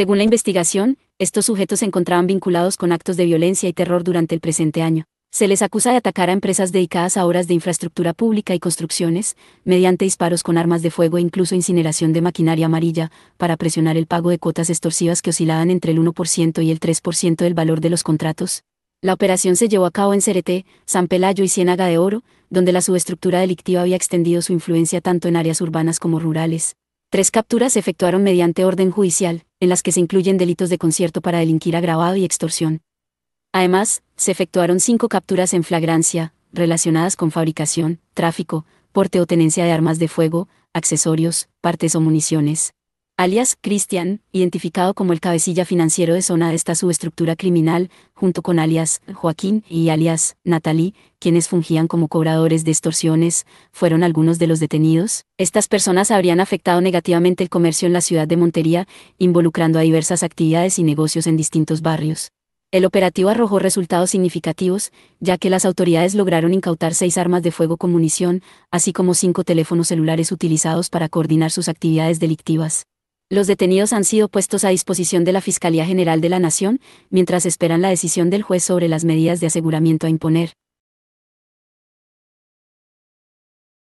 Según la investigación, estos sujetos se encontraban vinculados con actos de violencia y terror durante el presente año. Se les acusa de atacar a empresas dedicadas a obras de infraestructura pública y construcciones, mediante disparos con armas de fuego e incluso incineración de maquinaria amarilla, para presionar el pago de cuotas extorsivas que oscilaban entre el 1% y el 3% del valor de los contratos. La operación se llevó a cabo en Cereté, San Pelayo y Ciénaga de Oro, donde la subestructura delictiva había extendido su influencia tanto en áreas urbanas como rurales. Tres capturas se efectuaron mediante orden judicial, en las que se incluyen delitos de concierto para delinquir agravado y extorsión. Además, se efectuaron cinco capturas en flagrancia, relacionadas con fabricación, tráfico, porte o tenencia de armas de fuego, accesorios, partes o municiones, alias Cristian, identificado como el cabecilla financiero de zona de esta subestructura criminal, junto con alias Joaquín y alias Natalie, quienes fungían como cobradores de extorsiones, fueron algunos de los detenidos. Estas personas habrían afectado negativamente el comercio en la ciudad de Montería, involucrando a diversas actividades y negocios en distintos barrios. El operativo arrojó resultados significativos, ya que las autoridades lograron incautar seis armas de fuego con munición, así como cinco teléfonos celulares utilizados para coordinar sus actividades delictivas. Los detenidos han sido puestos a disposición de la Fiscalía General de la Nación, mientras esperan la decisión del juez sobre las medidas de aseguramiento a imponer.